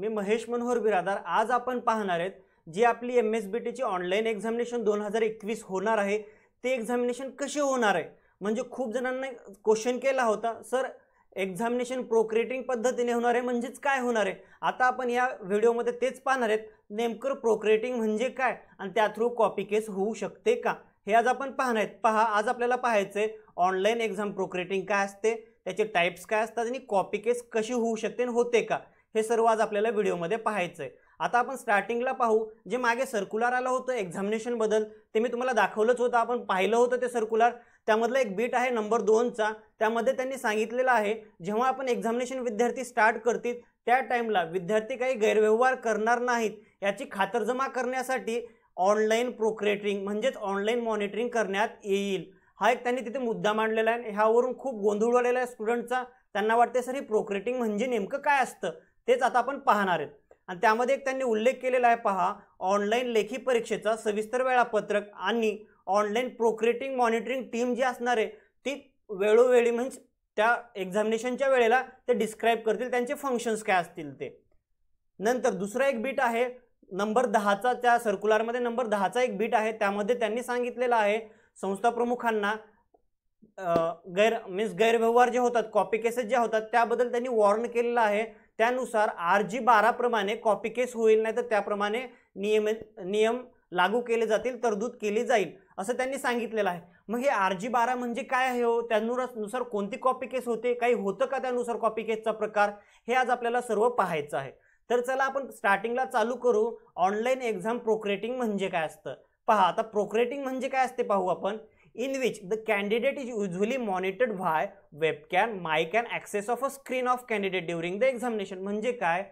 मी महेश मनोहर बिरादार आज आपण पाहणार आहेत जी आपली एम एस बी टीची ऑनलाईन एक्झामिनेशन दोन हजार एकवीस होणार आहे ते एक्झामिनेशन कसे होणार आहे म्हणजे खूप जणांना क्वेश्चन केला होता सर एक्झामिनेशन प्रोक्रेटिंग पद्धतीने होणार आहे म्हणजेच काय होणार आहे आता आपण या व्हिडिओमध्ये तेच पाहणार आहेत नेमकं प्रोक्रेटिंग म्हणजे काय आणि त्या थ्रू कॉपी केस होऊ शकते का हे आज आपण पाहणार आहेत पहा आज आपल्याला पाहायचं आहे ऑनलाईन एक्झाम प्रोक्रेटिंग काय असते त्याचे टाईप्स काय असतात आणि कॉपी केस कशी होऊ शकते आणि होते का हे सर्व आज आपल्याला व्हिडिओमध्ये पाहायचं आहे आता आपण स्टार्टिंगला पाहू जे मागे सर्क्युलर आलं होतं एक्झामिनेशन बदल ते मी तुम्हाला दाखवलंच होतं आपण पाहिलं होतं ते सर्क्युलर त्यामधलं एक बीट आहे नंबर दोनचा त्यामध्ये त्यांनी सांगितलेलं आहे जेव्हा आपण एक्झामिनेशन विद्यार्थी स्टार्ट करतील त्या टाईमला विद्यार्थी काही गैरव्यवहार करणार नाहीत याची खातरजमा करण्यासाठी ऑनलाईन प्रोक्रेटरिंग म्हणजेच ऑनलाईन मॉनिटरिंग करण्यात येईल हा एक त्यांनी तिथे मुद्दा मांडलेला आहे ह्यावरून खूप गोंधळ आहे स्टुडंटचा त्यांना वाटते सर ही प्रोक्रेटिंग म्हणजे नेमकं काय असतं तेच आता आपण पाहणार आहेत आणि त्यामध्ये एक त्यांनी उल्लेख केलेला आहे पहा ऑनलाईन लेखी परीक्षेचा सविस्तर वेळापत्रक आणि ऑनलाईन प्रोक्रेटिंग मॉनिटरिंग टीम जी असणार आहे ती वेळोवेळी म्हणजे त्या एक्झामिनेशनच्या वेळेला ते डिस्क्राईब करतील त्यांचे फंक्शन्स काय असतील ते नंतर दुसरा एक बीट आहे नंबर दहाचा त्या सर्क्युलरमध्ये नंबर दहाचा एक बीट आहे त्यामध्ये त्यांनी सांगितलेलं आहे संस्था प्रमुखांना गैर मीन्स गैरव्यवहार जे होतात कॉपी केसेस ज्या होतात त्याबद्दल त्यांनी वॉर्न केलेलं आहे त्यानुसार आर जी बाराप्रमाणे कॉपी केस होईल नाही तर त्याप्रमाणे नियम नियम लागू केले जातील तरतूद केली जाईल असं त्यांनी सांगितलेलं आहे मग हे आर जी बारा म्हणजे काय आहे हो त्यानुसार कोणती कॉपी केस होते काही होतं का त्यानुसार कॉपी केसचा प्रकार हे आज आपल्याला सर्व पाहायचं आहे तर चला आपण स्टार्टिंगला चालू करू ऑनलाईन एक्झाम प्रोक्रेटिंग म्हणजे काय असतं पहा आता प्रोक्रेटिंग म्हणजे काय असते पाहू आपण in which the candidate is usually monitored by webcam may can access of a screen of candidate during the examination म्हणजे काय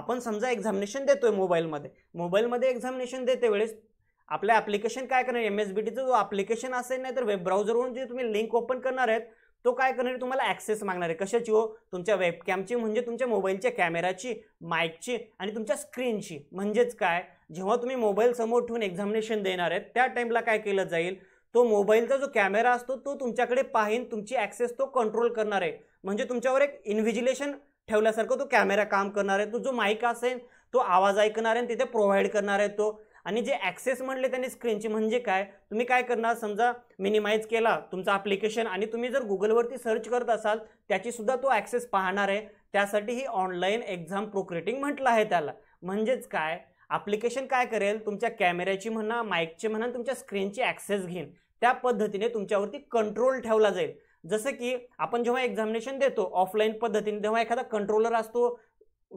आपण समजा एक्झामिनेशन देतोय मोबाईलमध्ये मोबाईलमध्ये एक्झामिनेशन देते वेळेस आपलं ॲप्लिकेशन काय करणार एम एस बी टीचं जो ॲप्लिकेशन असेल नाही तर वेब ब्राउझरवरून जे तुम्ही लिंक ओपन करणार आहेत तो काय करणार तुम्हाला ॲक्सेस मागणार आहे कशाची हो तुमच्या वेबकॅमची म्हणजे तुमच्या मोबाईलच्या कॅमेराची माईकची आणि तुमच्या स्क्रीनची म्हणजेच काय जेव्हा तुम्ही मोबाईल समोर ठेवून एक्झामिनेशन देणार आहेत त्या टाईमला काय केलं जाईल तो मोबाईलचा जो कॅमेरा असतो तो तुमच्याकडे पाहिन तुमची ॲक्सेस तो कंट्रोल करणार आहे म्हणजे तुमच्यावर एक इन्व्हिजिलेशन ठेवल्यासारखं तो कॅमेरा काम करणार आहे तो जो माईक असेल तो आवाज ऐकणार आहे तिथे प्रोव्हाइड करणार आहे तो आणि जे ॲक्सेस म्हणले त्यांनी स्क्रीनची म्हणजे काय तुम्ही काय करणार समजा मिनिमाइज केला तुमचं ॲप्लिकेशन आणि तुम्ही जर गुगलवरती सर्च करत असाल त्याचीसुद्धा तो ॲक्सेस पाहणार आहे त्यासाठी ही ऑनलाईन एक्झाम प्रोक्रेटिंग म्हटलं आहे त्याला म्हणजेच काय ॲप्लिकेशन काय करेल तुमच्या कॅमेऱ्याची म्हणा माईकची म्हणा तुमच्या स्क्रीनची ॲक्सेस घेईन त्या पद्धतीने तुमच्यावरती कंट्रोल ठेवला जाईल जसं की आपण जेव्हा एक्झामिनेशन देतो ऑफलाईन पद्धतीने तेव्हा एखादा कंट्रोलर असतो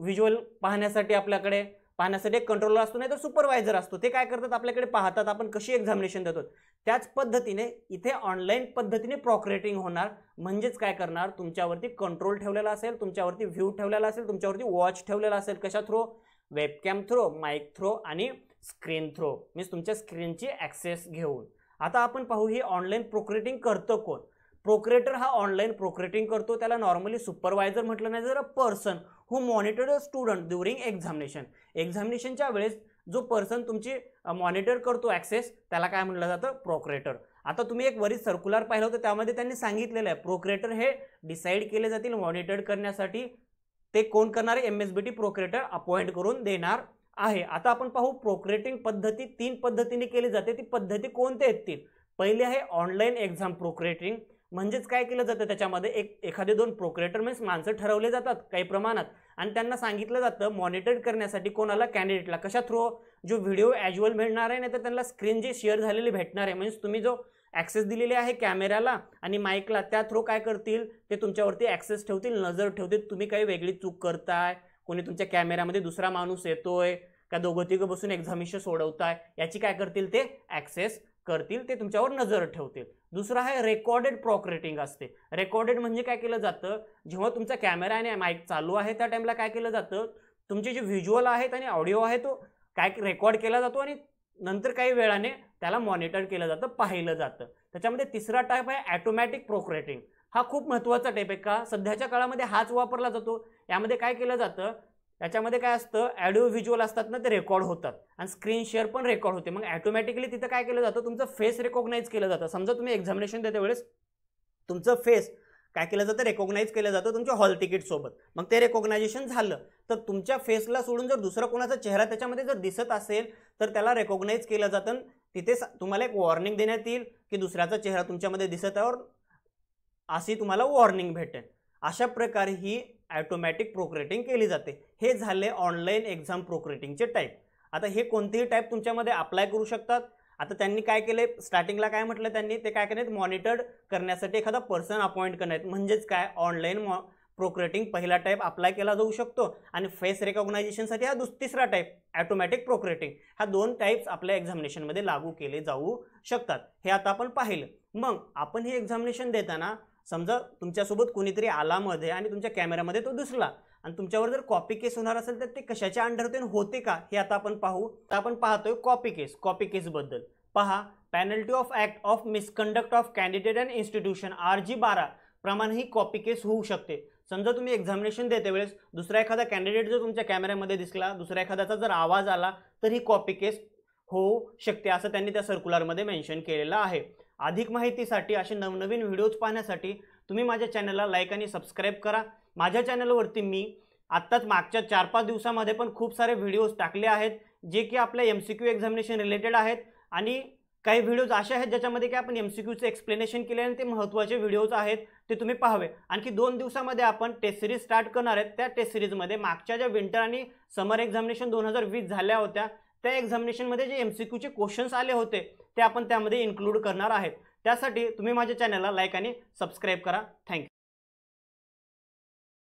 व्हिज्युअल पाहण्यासाठी आपल्याकडे पाहण्यासाठी एक कंट्रोलर असतो नाही तर सुपरवायझर असतो ते काय करतात आपल्याकडे पाहतात आपण कशी एक्झामिनेशन देतो त्याच पद्धतीने इथे ऑनलाईन पद्धतीने प्रॉक्रेटिंग होणार म्हणजेच काय करणार तुमच्यावरती कंट्रोल ठेवलेला असेल तुमच्यावरती व्ह्यू ठेवलेला असेल तुमच्यावरती वॉच ठेवलेला असेल कशा through webcam through mic through आणि स्क्रीन थ्रो मीन्स तुमच्या स्क्रीनची ॲक्सेस घेऊन आता आपण पाहू हे ऑनलाईन प्रोक्रेटिंग करतं कोण प्रोक्रेटर हा ऑनलाईन प्रोक्रेटिंग करतो त्याला नॉर्मली सुपरवायझर म्हटलं नाही जर person who monitor student during examination एक्झामिनेशनच्या वेळेस जो पर्सन तुमची मॉनिटर करतो ॲक्सेस त्याला काय म्हटलं जातं प्रोक्रेटर आता तुम्ही एक वरीत सर्क्युलर पाहिलं होतं त्यामध्ये त्यांनी सांगितलेलं आहे प्रोक्रेटर हे डिसाईड केले जातील मॉनिटर करण्यासाठी ते कोण करणार आहे M S B T proctor appoint करून देणार आहे आता आपण पाहू प्रोक्रेटिंग पद्धती तीन पद्धतीने केली जाते ती पद्धती कोणत्या आहेत ती पहिली आहे ऑनलाईन एक्झाम प्रोक्रेटिंग म्हणजेच काय केलं जातं त्याच्यामध्ये एक एखादे दोन प्रोक्रेटर मीन्स माणसं ठरवले जातात काही प्रमाणात आणि त्यांना सांगितलं जातं मॉनिटर करण्यासाठी कोणाला कॅन्डिडेटला कशा थ्रू जो व्हिडिओ ॲज्युअल मिळणार आहे नाही तर त्यांना स्क्रीन जी शेअर झालेली भेटणार आहे म्हणजे तुम्ही जो ॲक्सेस दिलेले आहे कॅमेऱ्याला आणि माईकला त्या थ्रू काय करतील ते तुमच्यावरती ॲक्सेस ठेवतील नजर ठेवतील तुम्ही काही वेगळी चूक करताय कोणी तुमच्या कॅमेऱ्यामध्ये दुसरा माणूस येतोय का दोघं तिघं बसून एक्झामिशन सोडवताय याची काय करतील ते ॲक्सेस करतील ते तुमच्यावर नजर ठेवतील दुसरं आहे रेकॉर्डेड प्रॉक असते रेकॉर्डेड म्हणजे काय केलं जातं जेव्हा तुमचा कॅमेरा आणि माईक चालू आहे त्या टाईमला काय केलं जातं तुमचे जे व्हिज्युअल आहेत आणि ऑडिओ आहे तो काय रेकॉर्ड केला जातो आणि नंतर काही वेळाने त्याला मॉनिटर केलं जातं पाहिलं जातं त्याच्यामध्ये तिसरा टाईप आहे ॲटोमॅटिक प्रोक्रेटिंग हा खूप महत्त्वाचा टाईप आहे का सध्याच्या काळामध्ये हाच वापरला जातो यामध्ये काय केलं जातं त्याच्यामध्ये काय असतं ॲडिओ व्हिज्युअल असतात ना ते रेकॉर्ड होतात आणि स्क्रीन शेअर पण रेकॉर्ड होते मग ॲटोमॅटिकली तिथं काय केलं जातं तुमचं फेस रेकॉग्नाईज केलं जातं समजा तुम्ही एक्झामिनेशन देते वेळेस तुमचं फेस काय केलं जातं रेकॉग्नाईज केलं जातं तुमच्या हॉल तिकीटसोबत मग ते रेकॉग्नायझेशन झालं तर तुमच्या फेसला सोडून जर दुसरा कोणाचा चेहरा त्याच्यामध्ये जर दिसत असेल तर त्याला रेकॉग्नाईज केलं जातं तिथे तुम्हाला एक वॉर्निंग देण्यात येईल की दुसऱ्याचा चेहरा तुमच्यामध्ये दिसत आहे और अशी तुम्हाला वॉर्निंग भेटेल अशा प्रकारे ही ॲटोमॅटिक प्रोक्रेटिंग केली जाते हे झाले ऑनलाईन एक्झाम प्रोक्रेटिंगचे टाईप आता हे कोणतेही टाईप तुमच्यामध्ये अप्लाय करू शकतात आता त्यांनी काय केलंय स्टार्टिंगला काय म्हटलं त्यांनी ते काय करण्यात मॉनिटर करण्यासाठी एखादा पर्सन अपॉइंट करण्यात म्हणजेच काय ऑनलाईन मॉ प्रोक्रेटिंग पहिला टाईप अप्लाय केला जाऊ शकतो आणि फेस रेकॉग्नायझेशनसाठी हा दुस तिसरा टाईप ॲटोमॅटिक प्रोक्रेटिंग हा दोन टाईप्स आपल्या एक्झामिनेशनमध्ये लागू केले जाऊ शकतात हे आता आपण पाहिलं मग आपण हे एक्झामिनेशन देताना समजा तुमच्यासोबत कोणीतरी आलामध्ये आणि तुमच्या कॅमेऱ्यामध्ये तो दिसला आणि तुमच्यावर जर कॉपी केस होणार असेल तर ते कशाच्या अंडर होते होते का हे आता आपण पाहू तर आपण पाहतोय कॉपी केस कॉपी केसबद्दल पहा penalty of act of misconduct of candidate and institution are जी बारा प्रमाण ही कॉपी केस होऊ शकते समजा तुम्ही एक्झामिनेशन देते वेळेस दुसरा एखादा कॅन्डिडेट जर तुमच्या कॅमेऱ्यामध्ये दिसला दुसऱ्या एखाद्याचा जर आवाज आला तर ही कॉपी केस होऊ शकते असं त्यांनी त्या सर्क्युलरमध्ये मेन्शन केलेलं आहे अधिक माहितीसाठी असे नवनवीन व्हिडिओज पाहण्यासाठी तुम्ही माझ्या चॅनलला लाईक आणि सबस्क्राईब करा माझ्या चॅनलवरती मी आत्ताच मागच्या चार पाच दिवसामध्ये पण खूप सारे व्हिडिओज टाकले आहेत जे की आपल्या M C Q examination related आहेत आणि काही व्हिडिओज असे आहेत ज्याच्यामध्ये की आपण एम सी क्यूचं एक्सप्लेनेशन केले आणि ते महत्त्वाचे व्हिडिओज आहेत ते तुम्ही पाहावे आणखी दोन दिवसामध्ये आपण टेस्ट सिरीज स्टार्ट करणार आहेत त्या टेस्ट सिरीजमध्ये मागच्या ज्या विंटर आणि समर एक्झामिनेशन दोन हजार वीस झाल्या होत्या त्या एक्झामिनेशनमध्ये जे एम सी क्यूचे क्वेश्चन्स आले होते ते आपण त्यामध्ये इन्क्लूड करणार आहेत त्यासाठी तुम्ही माझ्या चॅनलला लाईक आणि सबस्क्राईब करा थँक्यू